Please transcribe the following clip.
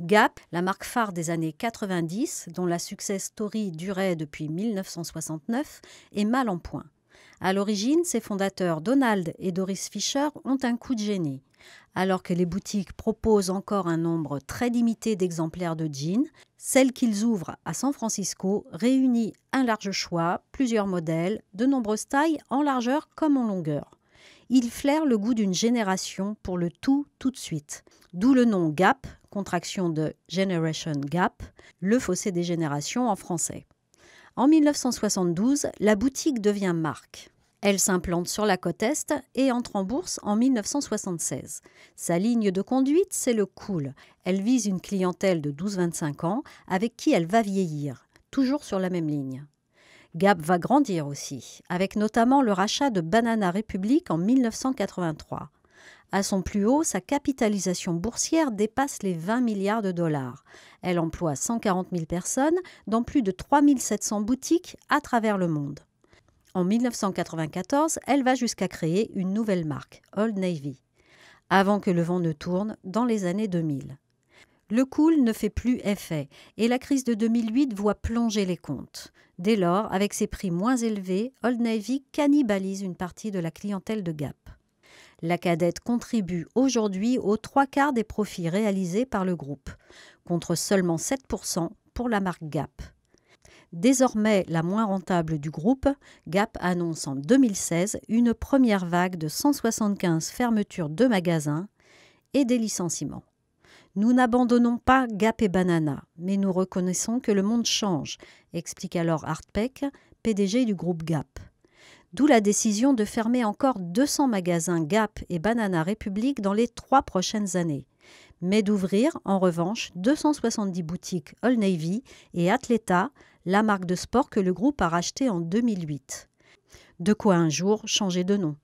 Gap, la marque phare des années 90, dont la success story durait depuis 1969, est mal en point. À l'origine, ses fondateurs Donald et Doris Fisher ont un coup de génie. Alors que les boutiques proposent encore un nombre très limité d'exemplaires de jeans, celle qu'ils ouvrent à San Francisco réunit un large choix, plusieurs modèles, de nombreuses tailles en largeur comme en longueur il flaire le goût d'une génération pour le tout tout de suite. D'où le nom Gap, contraction de Generation Gap, le fossé des générations en français. En 1972, la boutique devient marque. Elle s'implante sur la côte Est et entre en bourse en 1976. Sa ligne de conduite, c'est le cool. Elle vise une clientèle de 12-25 ans avec qui elle va vieillir, toujours sur la même ligne. Gap va grandir aussi, avec notamment le rachat de Banana Republic en 1983. À son plus haut, sa capitalisation boursière dépasse les 20 milliards de dollars. Elle emploie 140 000 personnes dans plus de 3 700 boutiques à travers le monde. En 1994, elle va jusqu'à créer une nouvelle marque, Old Navy, avant que le vent ne tourne dans les années 2000. Le cool ne fait plus effet et la crise de 2008 voit plonger les comptes. Dès lors, avec ses prix moins élevés, Old Navy cannibalise une partie de la clientèle de Gap. La cadette contribue aujourd'hui aux trois quarts des profits réalisés par le groupe, contre seulement 7% pour la marque Gap. Désormais la moins rentable du groupe, Gap annonce en 2016 une première vague de 175 fermetures de magasins et des licenciements. Nous n'abandonnons pas Gap et Banana, mais nous reconnaissons que le monde change, explique alors Artpeck, PDG du groupe Gap. D'où la décision de fermer encore 200 magasins Gap et Banana République dans les trois prochaines années, mais d'ouvrir en revanche 270 boutiques All Navy et Athleta, la marque de sport que le groupe a rachetée en 2008. De quoi un jour changer de nom.